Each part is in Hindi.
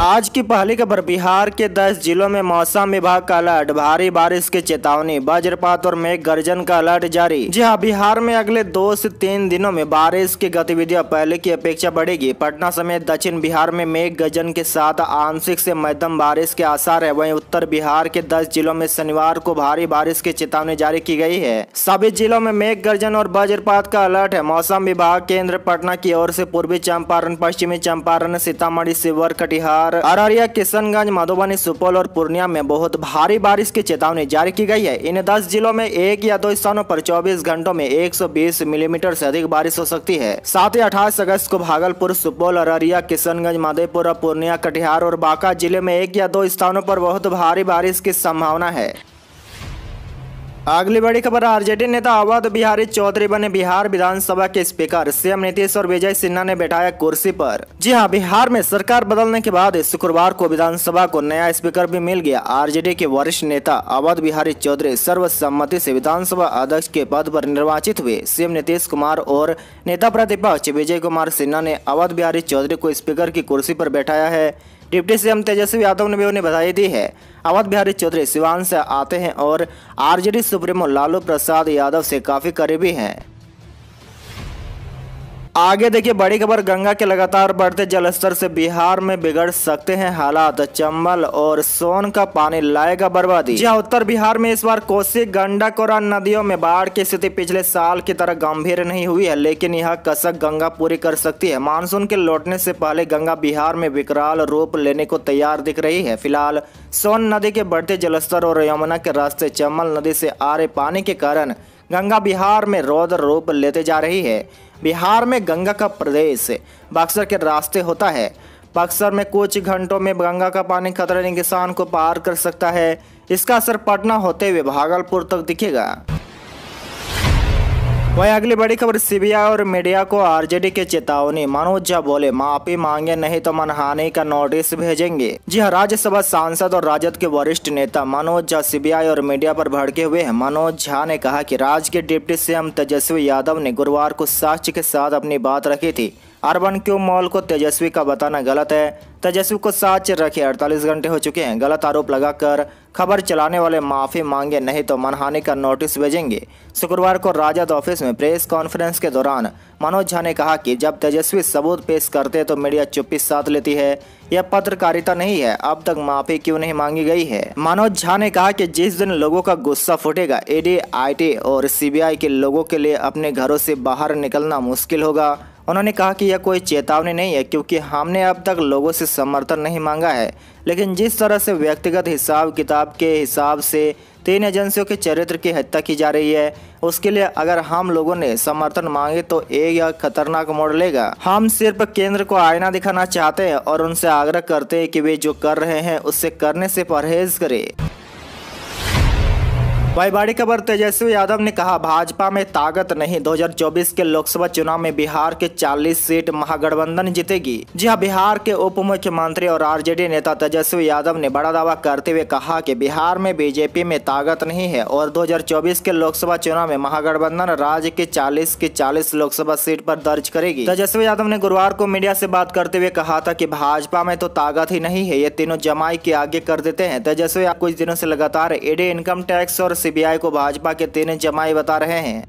आज की पहली खबर बिहार के 10 जिलों में मौसम विभाग का अलर्ट भारी बारिश की चेतावनी वज्रपात और मेघ गर्जन का अलर्ट जारी जी हाँ बिहार में अगले दो से तीन दिनों में बारिश की गतिविधियां पहले की अपेक्षा बढ़ेगी पटना समेत दक्षिण बिहार में मेघ गर्जन के साथ आंशिक से मध्यम बारिश के आसार है वही उत्तर बिहार के दस जिलों में शनिवार को भारी बारिश की चेतावनी जारी की गयी है सभी जिलों में मेघ गर्जन और वज्रपात का अलर्ट है मौसम विभाग केंद्र पटना की ओर ऐसी पूर्वी चंपारण पश्चिमी चंपारण सीतामढ़ी सिवर कटिहार लगातार अररिया किशनगंज मधुबनी सुपौल और पूर्णिया में बहुत भारी बारिश की चेतावनी जारी की गई है इन 10 जिलों में एक या दो स्थानों पर 24 घंटों में 120 मिलीमीटर से अधिक बारिश हो सकती है साथ ही अठाईस अगस्त को भागलपुर सुपौल अररिया किशनगंज माधेपुर पूर्णिया कटिहार और बांका जिले में एक या दो स्थानों आरोप बहुत भारी बारिश की संभावना है अगली बड़ी खबर आरजेडी नेता अवध बिहारी चौधरी बने बिहार विधानसभा के स्पीकर सीएम नीतीश और विजय सिन्हा ने बैठाया कुर्सी पर जी हां बिहार में सरकार बदलने के बाद शुक्रवार को विधानसभा को नया स्पीकर भी मिल गया आरजेडी के वरिष्ठ नेता अवध बिहारी चौधरी सर्वसम्मति से विधानसभा अध्यक्ष के पद पर निर्वाचित हुए सीएम नीतीश कुमार और नेता प्रतिपक्ष विजय कुमार सिन्हा ने अवध बिहारी चौधरी को स्पीकर की कुर्सी पर बैठाया है डिप्टी सीएम तेजस्वी यादव ने भी उन्हें बधाई दी है अवध बिहारी चौधरी सिवान से आते हैं और आरजेडी सुप्रीमो लालू प्रसाद यादव से काफी करीबी हैं आगे देखिए बड़ी खबर गंगा के लगातार बढ़ते जलस्तर से बिहार में बिगड़ सकते हैं हालात चंबल और सोन का पानी लाएगा बर्बादी जहां उत्तर बिहार में इस बार कोसी गंडक और नदियों में बाढ़ की स्थिति पिछले साल की तरह गंभीर नहीं हुई है लेकिन यह कसक गंगा पूरी कर सकती है मानसून के लौटने से पहले गंगा बिहार में विकराल रूप लेने को तैयार दिख रही है फिलहाल सोन नदी के बढ़ते जलस्तर और यमुना के रास्ते चंबल नदी से आ रहे पानी के कारण गंगा बिहार में रौद्र रूप लेते जा रही है बिहार में गंगा का प्रदेश बक्सर के रास्ते होता है बक्सर में कुछ घंटों में गंगा का पानी खतरे निशान को पार कर सकता है इसका असर पटना होते हुए भागलपुर तक दिखेगा वही अगली बड़ी खबर सीबीआई और मीडिया को आरजेडी के चेतावनी मनोज झा बोले माफी मांगे नहीं तो मनहानि का नोटिस भेजेंगे जी हाँ राज्यसभा सांसद और राजद के वरिष्ठ नेता मनोज झा सीबीआई और मीडिया पर भड़के हुए हैं मनोज झा ने कहा कि राज्य के डिप्टी सीएम तेजस्वी यादव ने गुरुवार को साक्ष्य के साथ अपनी बात रखी थी अर्बन क्यू मॉल को तेजस्वी का बताना गलत है तेजस्वी को साच रखे 48 घंटे हो चुके हैं गलत आरोप लगाकर खबर चलाने वाले माफ़ी मांगे नहीं तो मनहानी का नोटिस भेजेंगे शुक्रवार को राजद ऑफिस में प्रेस कॉन्फ्रेंस के दौरान मनोज झा ने कहा कि जब तेजस्वी सबूत पेश करते तो मीडिया चुप्पी साथ लेती है यह पत्रकारिता नहीं है अब तक माफ़ी क्यों नहीं मांगी गई है मनोज झा ने कहा कि जिस दिन लोगों का गुस्सा फूटेगा ईडी आईटी और सी के लोगों के लिए अपने घरों से बाहर निकलना मुश्किल होगा उन्होंने कहा कि यह कोई चेतावनी नहीं है क्योंकि हमने अब तक लोगों से समर्थन नहीं मांगा है लेकिन जिस तरह से व्यक्तिगत हिसाब किताब के हिसाब से तीन एजेंसियों के चरित्र की हत्या की जा रही है उसके लिए अगर हम लोगों ने समर्थन मांगे तो एक खतरनाक मोड़ लेगा हम सिर्फ केंद्र को आईना दिखाना चाहते हैं और उनसे आग्रह करते हैं कि वे जो कर रहे हैं उससे करने से परहेज करें वही बड़ी खबर तेजस्वी तो यादव ने कहा भाजपा में ताकत नहीं 2024 के लोकसभा चुनाव में बिहार के 40 सीट महागठबंधन जीतेगी जी हाँ बिहार के उप मुख्यमंत्री और आरजेडी नेता तेजस्वी यादव ने बड़ा दावा करते हुए कहा कि बिहार में बीजेपी में ताकत नहीं है और 2024 के लोकसभा चुनाव में महागठबंधन राज्य के चालीस के चालीस लोकसभा सीट आरोप दर्ज करेगी तेजस्वी यादव ने गुरुवार को मीडिया ऐसी बात करते हुए कहा था की भाजपा में तो ताकत ही नहीं है ये तीनों जमाई के आगे कर देते हैं तेजस्वी कुछ दिनों ऐसी लगातार एडी इनकम टैक्स और सीबीआई को भाजपा के तीन जमाई बता रहे हैं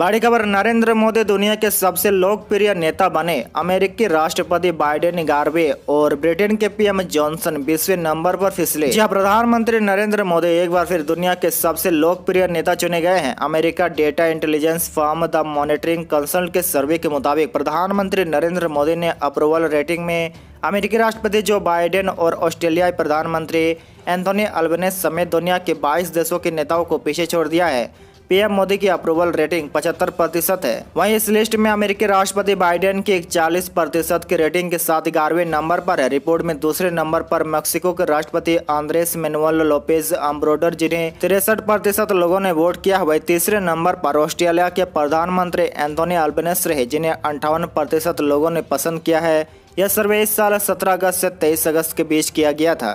बड़ी खबर नरेंद्र मोदी दुनिया के सबसे लोकप्रिय नेता बने अमेरिकी राष्ट्रपति बाइडेन गार्वे और ब्रिटेन के पीएम जॉनसन बीसवें नंबर पर फिसले जहां प्रधानमंत्री नरेंद्र मोदी एक बार फिर दुनिया के सबसे लोकप्रिय नेता चुने गए हैं America data intelligence firm the monitoring consult के सर्वे के मुताबिक प्रधानमंत्री नरेंद्र मोदी ने अप्रूवल रेटिंग में अमेरिकी राष्ट्रपति जो बाइडेन और ऑस्ट्रेलियाई प्रधानमंत्री एंथोनी अल्बनेस समेत दुनिया के 22 देशों के नेताओं को पीछे छोड़ दिया है पीएम मोदी की अप्रूवल रेटिंग 75 प्रतिशत है वहीं इस लिस्ट में अमेरिकी राष्ट्रपति बाइडेन की इकचालीस प्रतिशत की रेटिंग के साथ ग्यारहवें नंबर पर है रिपोर्ट में दूसरे नंबर पर मेक्सिको के राष्ट्रपति आंद्रेस मेनुअल लोपेज अम्ब्रोडर जिन्हें तिरसठ प्रतिशत लोगों ने वोट किया वही तीसरे नंबर पर ऑस्ट्रेलिया के प्रधानमंत्री एंथोनी अल्बनेस रहे जिन्हें अंठावन प्रतिशत लोगों ने पसंद किया है यह सर्वे इस साल सत्रह अगस्त से तेईस अगस्त के बीच किया गया था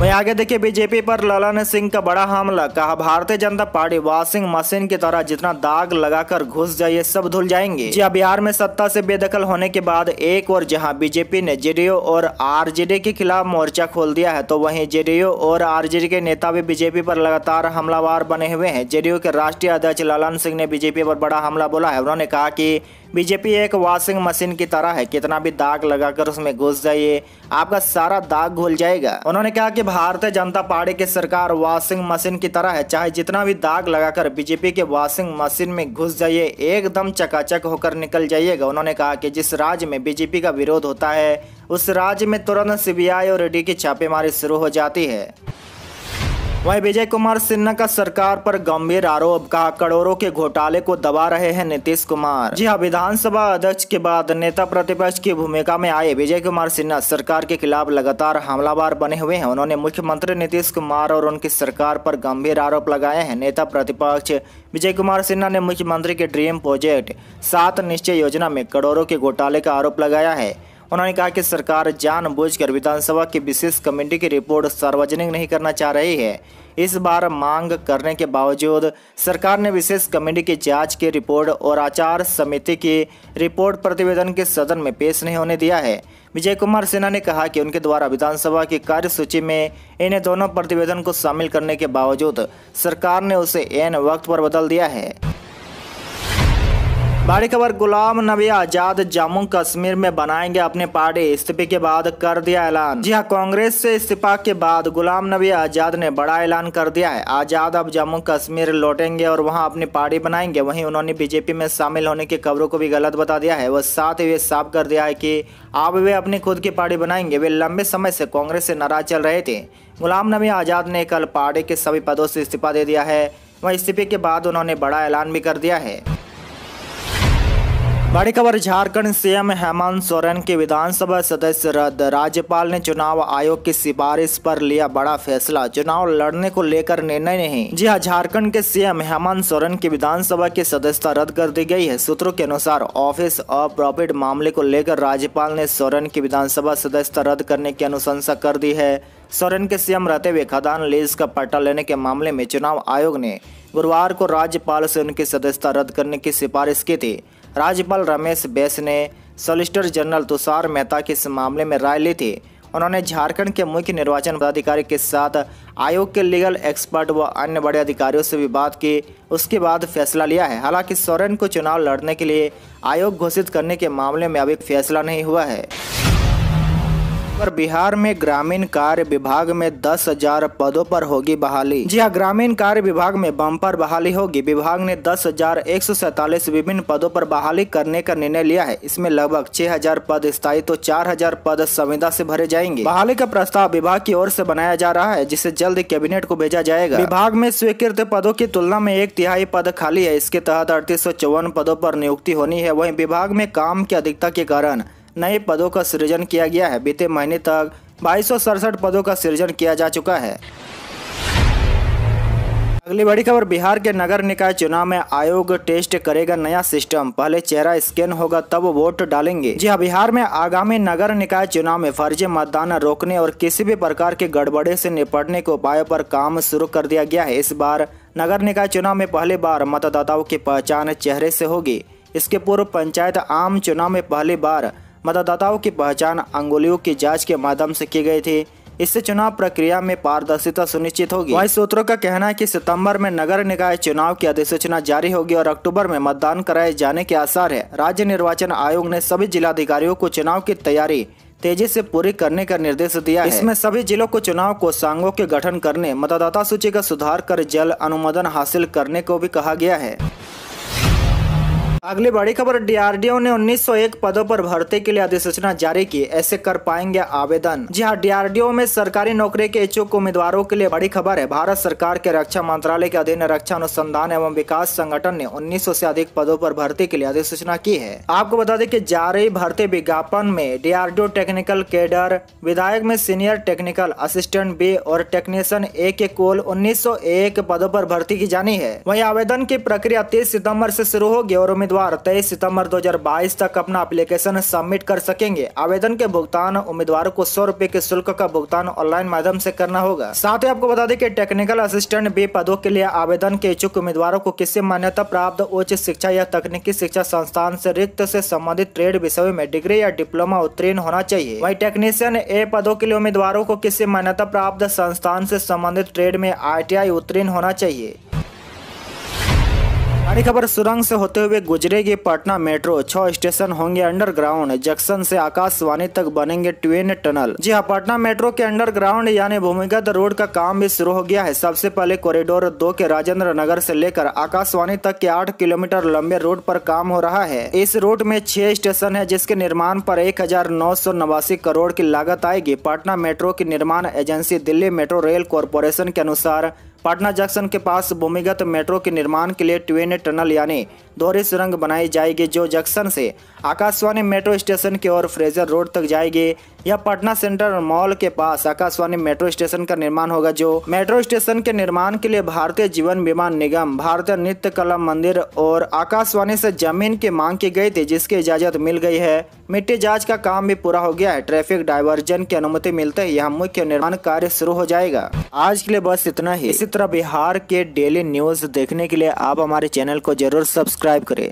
वहीं आगे देखिए बीजेपी पर ललन सिंह का बड़ा हमला कहा भारतीय जनता पार्टी वॉशिंग मशीन की तरह जितना दाग लगाकर घुस जाइए सब धुल जाएंगे जी हाँ, बिहार में सत्ता से बेदखल होने के बाद एक और जहां बीजेपी ने जेडीयू और आरजेडी के खिलाफ मोर्चा खोल दिया है तो वहीं जेडीयू और आरजेडी के नेता भी बीजेपी पर लगातार हमलावार बने हुए हैं जेडीयू के राष्ट्रीय अध्यक्ष ललन सिंह ने बीजेपी पर बड़ा हमला बोला है उन्होंने कहा की बीजेपी एक वॉशिंग मशीन की तरह है कितना भी दाग लगाकर उसमें घुस जाइए आपका सारा दाग घुल जाएगा उन्होंने कहा कि भारतीय जनता पार्टी की सरकार वॉशिंग मशीन की तरह है चाहे जितना भी दाग लगाकर बीजेपी के वॉशिंग मशीन में घुस जाइए एकदम चकाचक होकर निकल जाइएगा उन्होंने कहा कि जिस राज्य में बीजेपी का विरोध होता है उस राज्य में तुरंत सीबीआई और ईडी की छापेमारी शुरू हो जाती है वहीं विजय कुमार सिन्हा का सरकार पर गंभीर आरोप कहा करोड़ों के घोटाले को दबा रहे हैं नीतीश कुमार जी हाँ विधानसभा अध्यक्ष के बाद नेता प्रतिपक्ष की भूमिका में आए विजय कुमार सिन्हा सरकार के खिलाफ लगातार हमलावार बने हुए हैं उन्होंने मुख्यमंत्री नीतीश कुमार और उनकी सरकार पर गंभीर आरोप लगाए हैं नेता प्रतिपक्ष विजय कुमार सिन्हा ने मुख्यमंत्री के ड्रीम प्रोजेक्ट सात निश्चय योजना में करोड़ों के घोटाले का आरोप लगाया है उन्होंने कहा कि सरकार जानबूझकर विधानसभा की विशेष कमेटी की रिपोर्ट सार्वजनिक नहीं करना चाह रही है इस बार मांग करने के बावजूद सरकार ने विशेष कमेटी की जांच की रिपोर्ट और आचार समिति की रिपोर्ट प्रतिवेदन के सदन में पेश नहीं होने दिया है विजय कुमार सिन्हा ने कहा कि उनके द्वारा विधानसभा की कार्यसूची में इन दोनों प्रतिवेदन को शामिल करने के बावजूद सरकार ने उसे एन वक्त पर बदल दिया है बड़ी खबर गुलाम नबी आजाद जम्मू कश्मीर में बनाएंगे अपने पार्टी इस्तीफे के बाद कर दिया ऐलान जी हाँ कांग्रेस से इस्तीफा के बाद गुलाम नबी आजाद ने बड़ा ऐलान कर दिया है आजाद अब जम्मू कश्मीर लौटेंगे और वहां अपनी पार्टी बनाएंगे वहीं उन्होंने बीजेपी में शामिल होने की खबरों को भी गलत बता दिया है वह साथ ही साफ कर दिया है कि अब वे अपनी खुद की पार्टी बनाएंगे वे लंबे समय से कांग्रेस से नाराज चल रहे थे गुलाम नबी आजाद ने कल पार्टी के सभी पदों से इस्तीफा दे दिया है वह इस्तीफे के बाद उन्होंने बड़ा ऐलान भी कर दिया है बड़ी खबर झारखंड सीएम हेमंत सोरेन के विधानसभा सदस्य रद्द राज्यपाल ने चुनाव आयोग की सिफारिश पर लिया बड़ा फैसला चुनाव लड़ने को लेकर निर्णय नहीं जी हां झारखंड के सीएम हेमंत सोरेन की विधानसभा की सदस्यता रद्द कर दी गई है सूत्रों के अनुसार ऑफिस ऑफ प्रॉफिट मामले को लेकर राज्यपाल ने सोरेन की विधानसभा सदस्यता रद्द करने की अनुशंसा कर दी है सोरेन के सीएम रहते हुए खदान लीज का पट्टा लेने के मामले में चुनाव आयोग ने गुरुवार को राज्यपाल से उनकी सदस्यता रद्द करने की सिफारिश की थी राज्यपाल रमेश बैस ने सॉलिसिटर जनरल तुषार मेहता के इस मामले में राय ली थी उन्होंने झारखंड के मुख्य निर्वाचन पदाधिकारी के साथ आयोग के लीगल एक्सपर्ट व अन्य बड़े अधिकारियों से भी बात की उसके बाद फैसला लिया है हालांकि सोरेन को चुनाव लड़ने के लिए आयोग घोषित करने के मामले में अभी फैसला नहीं हुआ है पर बिहार में ग्रामीण कार्य विभाग में दस हजार पदों पर होगी बहाली जी हाँ ग्रामीण कार्य विभाग में बम्पर बहाली होगी विभाग ने दस हजार एक सौ सैतालीस विभिन्न पदों पर बहाली करने का निर्णय लिया है इसमें लगभग छह हजार पद स्थायी तो चार हजार पद संविदा से भरे जाएंगे बहाली का प्रस्ताव विभाग की ओर से बनाया जा रहा है जिसे जल्द कैबिनेट को भेजा जाएगा विभाग में स्वीकृत पदों की तुलना में एक तिहाई पद खाली है इसके तहत अड़तीस पदों पर नियुक्ति होनी है वही विभाग में काम की अधिकता के कारण नए पदों का सृजन किया गया है बीते महीने तक बाईस पदों का सृजन किया जा चुका है अगली बड़ी खबर बिहार के नगर निकाय चुनाव में आयोग टेस्ट करेगा नया सिस्टम पहले चेहरा स्कैन होगा तब वोट डालेंगे जी हाँ बिहार में आगामी नगर निकाय चुनाव में फर्जी मतदान रोकने और किसी भी प्रकार के गड़बड़े से निपटने के उपायों पर काम शुरू कर दिया गया है इस बार नगर निकाय चुनाव में पहली बार मतदाताओं की पहचान चेहरे से होगी इसके पूर्व पंचायत आम चुनाव में पहली बार मतदाताओं की पहचान अंगुलियों की जांच के माध्यम से की गई थी इससे चुनाव प्रक्रिया में पारदर्शिता सुनिश्चित होगी वही सूत्रों का कहना है कि सितंबर में नगर निकाय चुनाव की अधिसूचना जारी होगी और अक्टूबर में मतदान कराए जाने के आसार है राज्य निर्वाचन आयोग ने सभी जिलाधिकारियों को चुनाव की तैयारी तेजी से पूरी करने का निर्देश दिया है। इसमें सभी जिलों को चुनाव को सांगों के गठन करने मतदाता सूची का सुधार कर जल अनुमोदन हासिल करने को भी कहा गया है अगली बड़ी खबर डीआरडीओ ने 1901 पदों पर भर्ती के लिए अधिसूचना जारी की ऐसे कर पाएंगे आवेदन जी हाँ डीआरडीओ में सरकारी नौकरी के इच्छुक उम्मीदवारों के लिए बड़ी खबर है भारत सरकार के रक्षा मंत्रालय के अधीन रक्षा अनुसंधान एवं विकास संगठन ने 1900 से अधिक पदों पर भर्ती के लिए अधिसूचना की है आपको बता दें की जारी भर्ती विज्ञापन में डीआरडीओ टेक्निकल केडर विधायक में सीनियर टेक्निकल असिस्टेंट बी और टेक्नीशियन ए के कुल उन्नीस पदों आरोप भर्ती की जानी है वही आवेदन की प्रक्रिया तीस सितम्बर ऐसी शुरू होगी और उम्मीदवार उम्मीदवार 23 सितंबर 2022 तक अपना एप्लीकेशन सबमिट कर सकेंगे आवेदन के भुगतान उम्मीदवार को सौ रूपए के शुल्क का भुगतान ऑनलाइन माध्यम से करना होगा साथ ही आपको बता दें कि टेक्निकल असिस्टेंट बी पदों के लिए आवेदन के इच्छुक उम्मीदवारों को किसी मान्यता प्राप्त उच्च शिक्षा या तकनीकी शिक्षा संस्थान से रिक्त से संबंधित ट्रेड विषयों में डिग्री या डिप्लोमा उत्तीर्ण होना चाहिए वही टेक्नीशियन ए पदों के लिए उम्मीदवारों को किसी मान्यता प्राप्त संस्थान से संबंधित ट्रेड में आई उत्तीर्ण होना चाहिए बड़ी खबर सुरंग से होते हुए गुजरेगी पटना मेट्रो छह स्टेशन होंगे अंडरग्राउंड जंक्शन से आकाशवाणी तक बनेंगे ट्वेन टनल जी हाँ पटना मेट्रो के अंडरग्राउंड यानी भूमिगत रोड का काम भी शुरू हो गया है सबसे पहले कॉरिडोर दो के राजेंद्र नगर से लेकर आकाशवाणी तक के आठ किलोमीटर लंबे रोड पर काम हो रहा है इस रोड में छह स्टेशन है जिसके निर्माण पर एक करोड़ की लागत आएगी पटना मेट्रो की निर्माण agency Delhi metro rail corporation के अनुसार पटना जंक्शन के पास भूमिगत मेट्रो के निर्माण के लिए ट्वेन टनल यानी दोहरी सुरंग बनाई जाएगी जो जंक्शन से आकाशवाणी मेट्रो स्टेशन की ओर फ्रेजर रोड तक जाएगी यह पटना सेंट्रल मॉल के पास आकाशवाणी मेट्रो स्टेशन का निर्माण होगा जो मेट्रो स्टेशन के निर्माण के लिए भारतीय जीवन बीमा निगम भारतीय नृत्य कला मंदिर और आकाशवाणी से जमीन की मांग की गई थी जिसकी इजाजत मिल गई है मिट्टी जांच का काम भी पूरा हो गया है ट्रैफिक डायवर्जन की अनुमति मिलते ही यह मुख्य निर्माण कार्य शुरू हो जाएगा आज के लिए बस इतना ही इसी तरह बिहार के डेली न्यूज देखने के लिए आप हमारे चैनल को जरूर सब्सक्राइब সাবস্ক্রাইব করে